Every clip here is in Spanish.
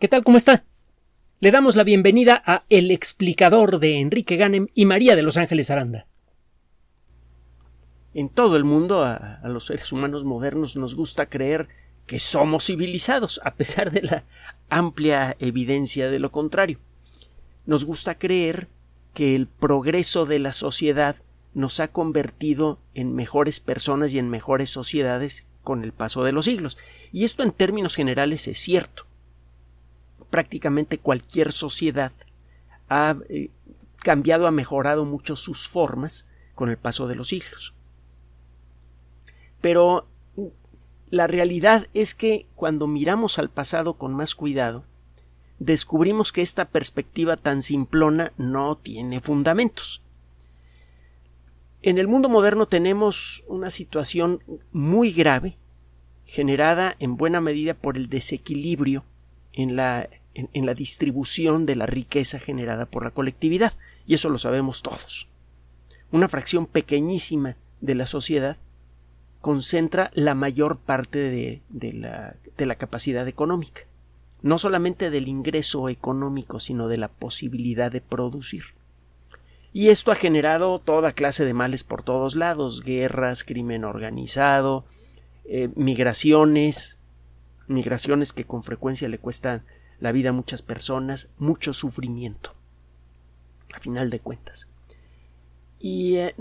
¿Qué tal? ¿Cómo está? Le damos la bienvenida a El explicador de Enrique Ganem y María de Los Ángeles Aranda. En todo el mundo a, a los seres humanos modernos nos gusta creer que somos civilizados, a pesar de la amplia evidencia de lo contrario. Nos gusta creer que el progreso de la sociedad nos ha convertido en mejores personas y en mejores sociedades con el paso de los siglos. Y esto en términos generales es cierto prácticamente cualquier sociedad ha eh, cambiado, ha mejorado mucho sus formas con el paso de los siglos. Pero mm, la realidad es que cuando miramos al pasado con más cuidado, descubrimos que esta perspectiva tan simplona no tiene fundamentos. En el mundo moderno tenemos una situación muy grave, generada en buena medida por el desequilibrio en la en, la distribución de la riqueza generada por la colectividad, y eso lo sabemos todos. Una fracción pequeñísima de la sociedad concentra la mayor parte de, de, la, de, la, capacidad económica, no solamente del ingreso económico, sino de la posibilidad de producir. Y esto ha generado toda clase de males por todos lados, guerras, crimen organizado, eh, migraciones, migraciones que con frecuencia le cuestan la vida a muchas personas, mucho sufrimiento, a final de cuentas. Y eh,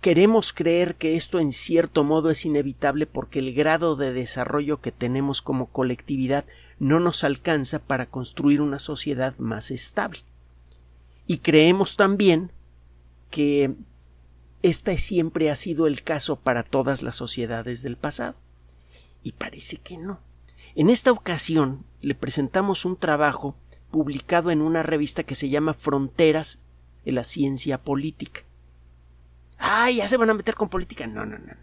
queremos creer que esto en cierto modo es inevitable porque el grado de desarrollo que tenemos como colectividad no nos alcanza para construir una sociedad más estable. Y creemos también que este siempre ha sido el caso para todas las sociedades del pasado. Y parece que no. En esta ocasión le presentamos un trabajo publicado en una revista que se llama Fronteras de la Ciencia Política. ¡Ay, ya se van a meter con política! No, no, no, no, no, no,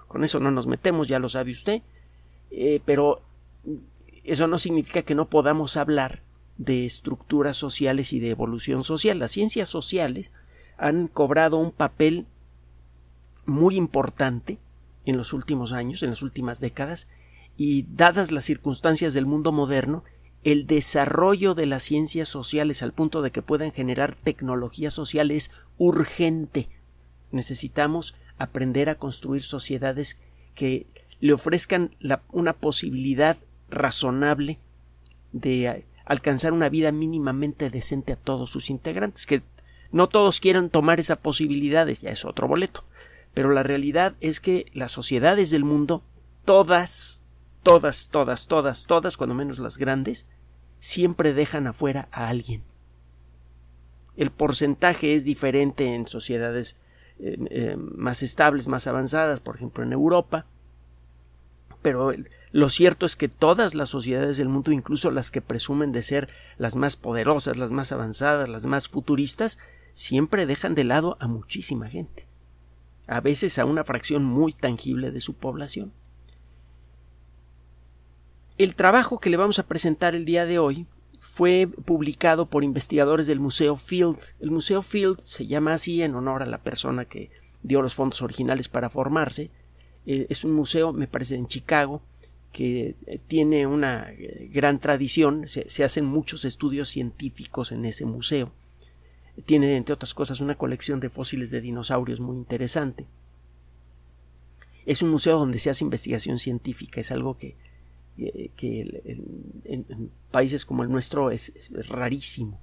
no. Con eso no nos metemos, ya lo sabe usted. Eh, pero eso no significa que no podamos hablar de estructuras sociales y de evolución social. Las ciencias sociales han cobrado un papel muy importante en los últimos años, en las últimas décadas, y dadas las circunstancias del mundo moderno, el desarrollo de las ciencias sociales al punto de que puedan generar tecnología social es urgente. Necesitamos aprender a construir sociedades que le ofrezcan una posibilidad razonable de eh, alcanzar una vida mínimamente decente a todos sus integrantes, que no todos quieran tomar esa posibilidad, ya es otro boleto. Pero la realidad es que las sociedades del mundo, todas, todas, todas, todas, todas, cuando menos las grandes, siempre dejan afuera a alguien. El porcentaje es diferente en sociedades em, em, más estables, más avanzadas, por ejemplo en Europa, pero lo cierto es que todas las sociedades del mundo, incluso las que presumen de ser las más poderosas, las más avanzadas, las más futuristas, siempre dejan de lado a muchísima gente, a veces a una fracción muy tangible de su población. El trabajo que le vamos a presentar el día de hoy fue publicado por investigadores del Museo Field. El Museo Field se llama así en honor a la persona que dio los fondos originales para formarse. Eh, es un museo, me parece, en Chicago, que eh, tiene una eh, gran tradición. se hacen muchos estudios científicos en ese museo. Tiene, entre otras cosas, una colección de fósiles de dinosaurios muy interesante. Es un museo donde se hace investigación científica, es algo que, eh, que en, países como el nuestro es, rarísimo.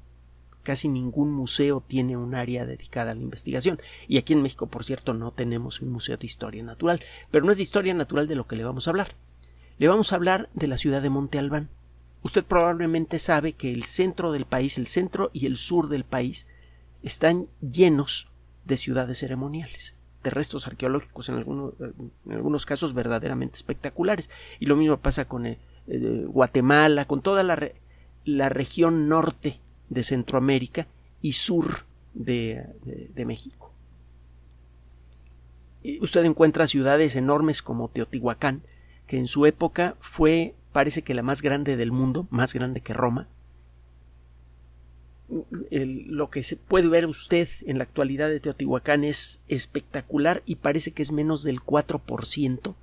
Casi ningún museo tiene un área dedicada a la investigación. Y aquí en México, por cierto, no tenemos un museo de historia natural. Pero no es de historia natural de lo que le vamos a hablar. Le vamos a hablar de la ciudad de Monte Albán. Usted probablemente sabe que el centro del país, el centro y el sur del país, están llenos de ciudades ceremoniales de restos arqueológicos en, algunos, en algunos casos verdaderamente espectaculares. Y lo mismo pasa con eh, eh, Guatemala, con toda la, región norte de Centroamérica y sur de, México. usted encuentra ciudades enormes como Teotihuacán, que en su época fue, parece que la más grande del mundo, más grande que Roma, lo que se puede ver usted en la actualidad de Teotihuacán es espectacular y parece que es menos del 4%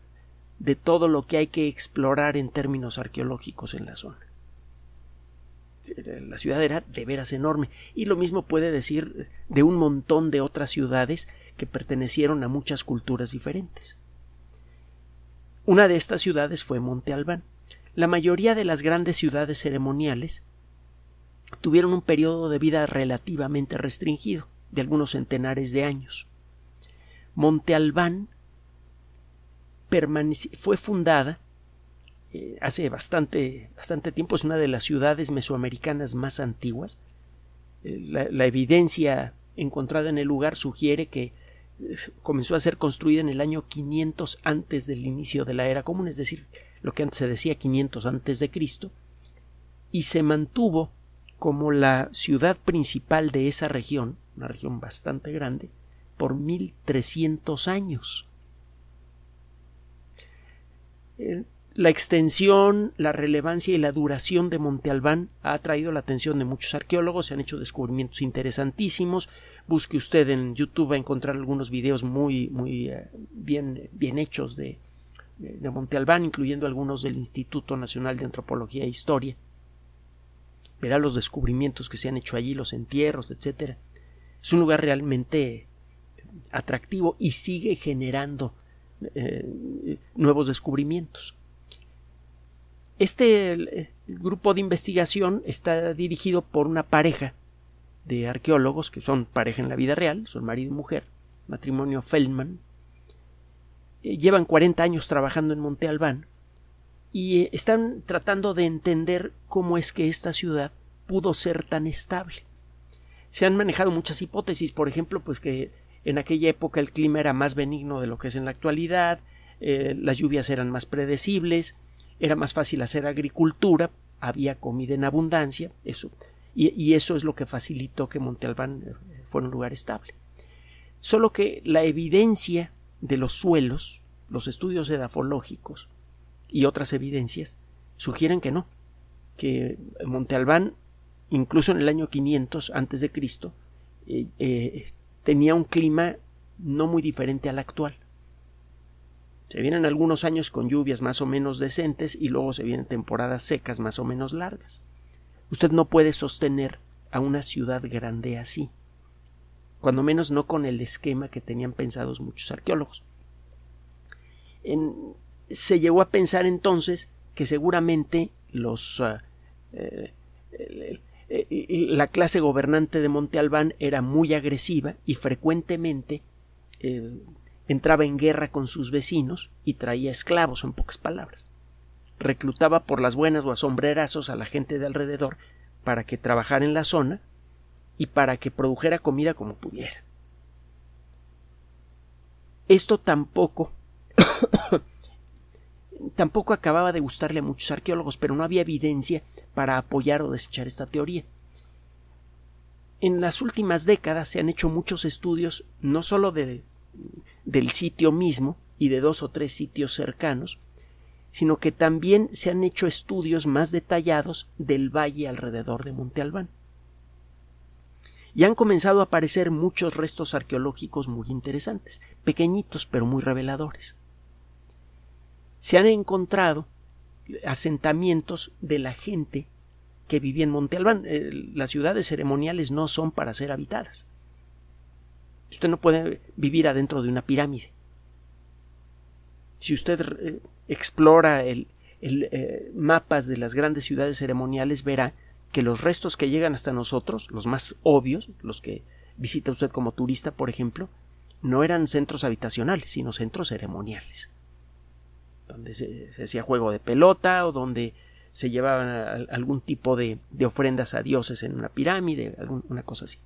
de todo lo que hay que explorar en términos arqueológicos en la zona. La ciudad era de veras enorme y lo mismo puede decir de un montón de otras ciudades que pertenecieron a muchas culturas diferentes. Una de estas ciudades fue Monte Albán. La mayoría de las grandes ciudades ceremoniales tuvieron un periodo de vida relativamente restringido, de algunos centenares de años. Monte Albán fue fundada eh, hace bastante, bastante tiempo, es una de las ciudades mesoamericanas más antiguas. Eh, la, evidencia encontrada en el lugar sugiere que eh, comenzó a ser construida en el año 500 antes del inicio de la era común, es decir, lo que antes se decía 500 antes de Cristo, y se mantuvo como la ciudad principal de esa región, una región bastante grande, por 1300 años. La extensión, la relevancia y la duración de Monte Albán ha atraído la atención de muchos arqueólogos, se han hecho descubrimientos interesantísimos. Busque usted en YouTube a encontrar algunos videos muy, muy eh, bien, bien hechos de, de Monte Albán, incluyendo algunos del Instituto Nacional de Antropología e Historia verá los descubrimientos que se han hecho allí, los entierros, etc. Es un lugar realmente atractivo y sigue generando eh, nuevos descubrimientos. Este grupo de investigación está dirigido por una pareja de arqueólogos que son pareja en la vida real, son marido y mujer, matrimonio Feldman. Eh, llevan 40 años trabajando en Monte Albán y están tratando de entender cómo es que esta ciudad pudo ser tan estable. Se han manejado muchas hipótesis, por ejemplo, pues que en aquella época el clima era más benigno de lo que es en la actualidad, eh, las lluvias eran más predecibles, era más fácil hacer agricultura, había comida en abundancia, eso, y, eso es lo que facilitó que Montalbán eh, fuera un lugar estable. Solo que la evidencia de los suelos, los estudios edafológicos, y otras evidencias sugieren que no, que Monte Albán, incluso en el año 500 antes de Cristo, eh, eh, tenía un clima no muy diferente al actual. Se vienen algunos años con lluvias más o menos decentes y luego se vienen temporadas secas más o menos largas. Usted no puede sostener a una ciudad grande así, cuando menos no con el esquema que tenían pensados muchos arqueólogos. En, se llegó a pensar entonces que seguramente los ah, eh, eh, la clase gobernante de Monte Albán era muy agresiva y frecuentemente eh, entraba en guerra con sus vecinos y traía esclavos, en pocas palabras. Reclutaba por las buenas o a sombrerazos a la gente de alrededor para que trabajara en la zona y para que produjera comida como pudiera. Esto tampoco tampoco acababa de gustarle a muchos arqueólogos, pero no había evidencia para apoyar o desechar esta teoría. En las últimas décadas se han hecho muchos estudios no solo del sitio mismo y de dos o tres sitios cercanos, sino que también se han hecho estudios más detallados del valle alrededor de Monte Albán. Y han comenzado a aparecer muchos restos arqueológicos muy interesantes, pequeñitos pero muy reveladores se han encontrado asentamientos de la gente que vivía en Monte Albán. Eh, las ciudades ceremoniales no son para ser habitadas. Usted no puede vivir adentro de una pirámide. Si usted eh, explora el, eh, mapas de las grandes ciudades ceremoniales, verá que los restos que llegan hasta nosotros, los más obvios, los que visita usted como turista, por ejemplo, no eran centros habitacionales, sino centros ceremoniales donde se, hacía juego de pelota o donde se llevaban algún tipo de, ofrendas a dioses en una pirámide, alguna una cosa así.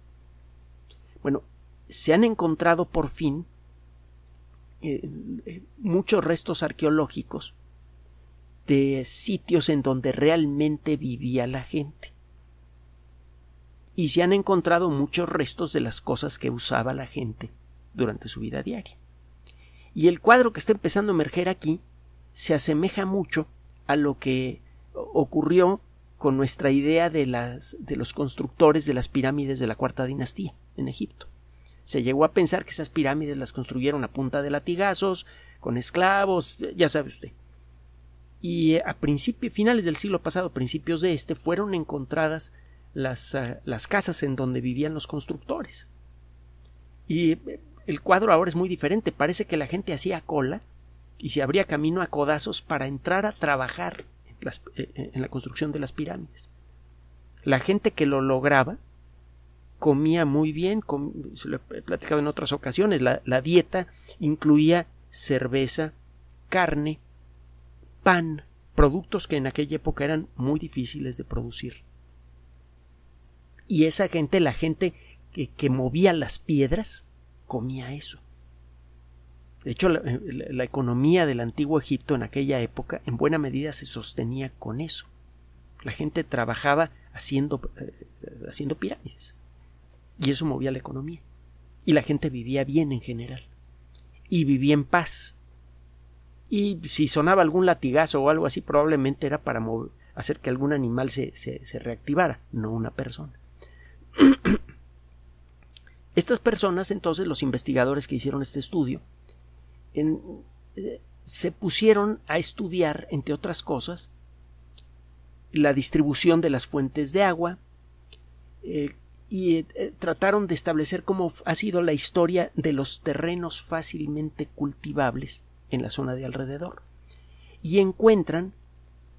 Bueno, se han encontrado por fin eh, eh, muchos restos arqueológicos de sitios en donde realmente vivía la gente. Y se han encontrado muchos restos de las cosas que usaba la gente durante su vida diaria. Y el cuadro que está empezando a emerger aquí se asemeja mucho a lo que ocurrió con nuestra idea de, las, de los constructores de las pirámides de la cuarta dinastía en Egipto. Se llegó a pensar que esas pirámides las construyeron a punta de latigazos, con esclavos, ya sabe usted. Y eh, a principios, finales del siglo pasado, principios de este, fueron encontradas las, ah, las casas en donde vivían los constructores. Y eh, el cuadro ahora es muy diferente. Parece que la gente hacía cola y se abría camino a codazos para entrar a trabajar eh, eh, en, la construcción de las pirámides. La gente que lo lograba comía muy bien, se lo he platicado en otras ocasiones, la, la dieta incluía cerveza, carne, pan, productos que en aquella época eran muy difíciles de producir. Y esa gente, la gente que, que, movía las piedras, comía eso. De hecho, eh, la, economía del antiguo Egipto en aquella época en buena medida se sostenía con eso. La gente trabajaba haciendo, eh, haciendo pirámides y eso movía la economía. Y la gente vivía bien en general y vivía en paz. Y si sonaba algún latigazo o algo así, probablemente era para hacer que algún animal se reactivara, no una persona. Estas personas, entonces, los investigadores que hicieron este estudio, eh, se pusieron a estudiar, entre otras cosas, la distribución de las fuentes de agua eh, y eh, trataron de establecer cómo ha sido la historia de los terrenos fácilmente cultivables en la zona de alrededor. Y encuentran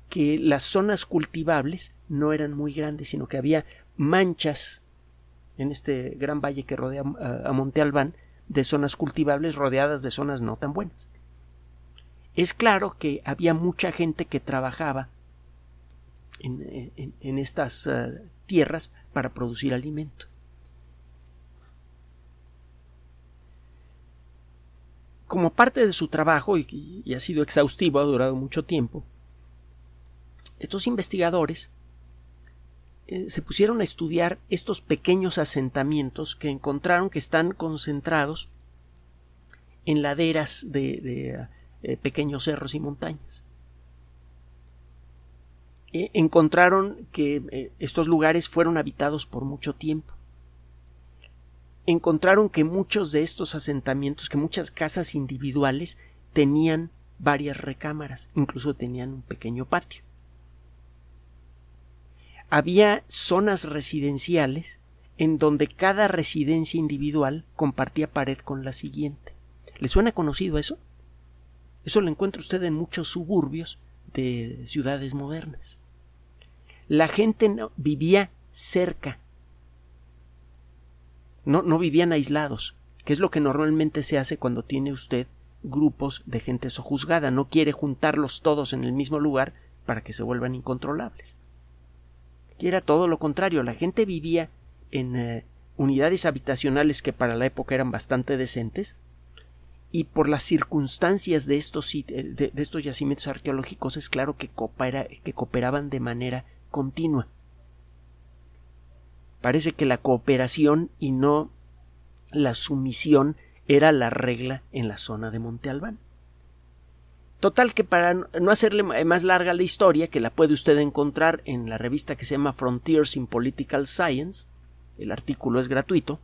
que las zonas cultivables no eran muy grandes, sino que había manchas en este gran valle que rodea a, ah, a Monte Albán, de zonas cultivables rodeadas de zonas no tan buenas. Es claro que había mucha gente que trabajaba en, estas eh, tierras para producir alimento. Como parte de su trabajo, y, y ha sido exhaustivo, ha durado mucho tiempo, estos investigadores eh, se pusieron a estudiar estos pequeños asentamientos que encontraron que están concentrados en laderas de, eh, pequeños cerros y montañas. E, encontraron que eh, estos lugares fueron habitados por mucho tiempo. Encontraron que muchos de estos asentamientos, que muchas casas individuales, tenían varias recámaras, incluso tenían un pequeño patio había zonas residenciales en donde cada residencia individual compartía pared con la siguiente. ¿Le suena conocido eso? Eso lo encuentra usted en muchos suburbios de ciudades modernas. La gente vivía cerca. No, no vivían aislados, que es lo que normalmente se hace cuando tiene usted grupos de gente sojuzgada. No quiere juntarlos todos en el mismo lugar para que se vuelvan incontrolables era todo lo contrario, la gente vivía en eh, unidades habitacionales que para la época eran bastante decentes, y por las circunstancias de estos, eh, de, estos yacimientos arqueológicos es claro que, que cooperaban de manera continua. Parece que la cooperación y no la sumisión era la regla en la zona de Monte Albán. Total que para no hacerle más larga la historia, que la puede usted encontrar en la revista que se llama Frontiers in Political Science, el artículo es gratuito,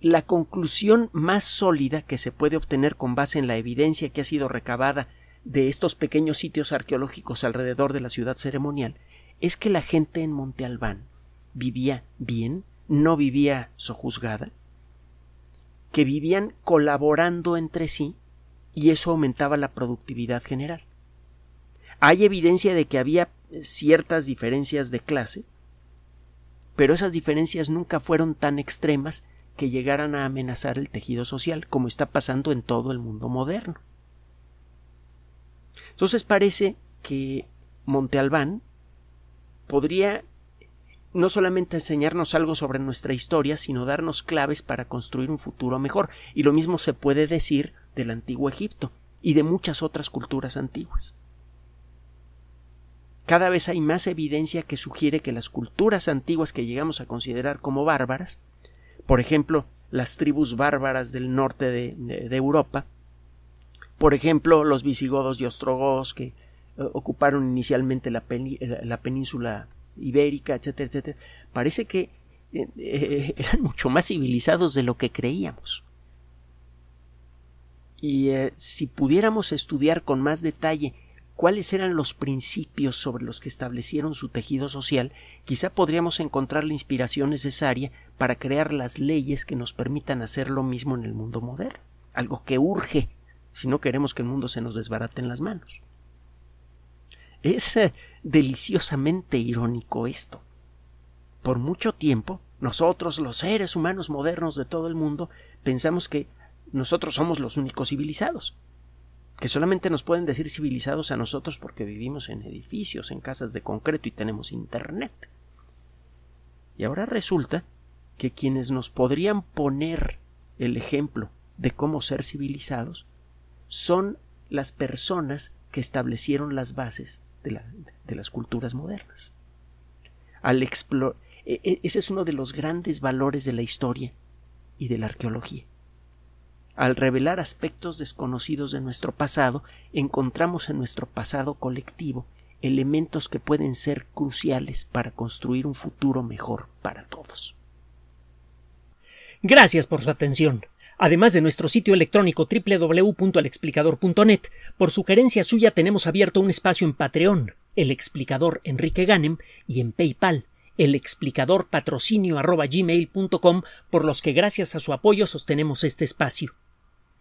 la conclusión más sólida que se puede obtener con base en la evidencia que ha sido recabada de estos pequeños sitios arqueológicos alrededor de la ciudad ceremonial es que la gente en Monte Albán vivía bien, no vivía sojuzgada, que vivían colaborando entre sí y eso aumentaba la productividad general. Hay evidencia de que había ciertas diferencias de clase, pero esas diferencias nunca fueron tan extremas que llegaran a amenazar el tejido social, como está pasando en todo el mundo moderno. Entonces parece que Montealbán podría no solamente enseñarnos algo sobre nuestra historia, sino darnos claves para construir un futuro mejor. Y lo mismo se puede decir del antiguo Egipto y de muchas otras culturas antiguas. Cada vez hay más evidencia que sugiere que las culturas antiguas que llegamos a considerar como bárbaras, por ejemplo, las tribus bárbaras del norte de, Europa, por ejemplo, los visigodos y ostrogodos que eh, ocuparon inicialmente eh, la, península ibérica, etcétera, etcétera, parece que eh, eran mucho más civilizados de lo que creíamos y eh, si pudiéramos estudiar con más detalle cuáles eran los principios sobre los que establecieron su tejido social, quizá podríamos encontrar la inspiración necesaria para crear las leyes que nos permitan hacer lo mismo en el mundo moderno, algo que urge si no queremos que el mundo se nos desbarate en las manos. Es eh, deliciosamente irónico esto. Por mucho tiempo, nosotros, los seres humanos modernos de todo el mundo, pensamos que nosotros somos los únicos civilizados, que solamente nos pueden decir civilizados a nosotros porque vivimos en edificios, en casas de concreto y tenemos internet. Y ahora resulta que quienes nos podrían poner el ejemplo de cómo ser civilizados son las personas que establecieron las bases de, las culturas modernas. Al e-, e-, ese es uno de los grandes valores de la historia y de la arqueología. Al revelar aspectos desconocidos de nuestro pasado, encontramos en nuestro pasado colectivo elementos que pueden ser cruciales para construir un futuro mejor para todos. Gracias por su atención. Además de nuestro sitio electrónico www.alexplicador.net, por sugerencia suya tenemos abierto un espacio en Patreon, el explicador Enrique Ganem, y en PayPal, el explicador patrocinio por los que gracias a su apoyo sostenemos este espacio.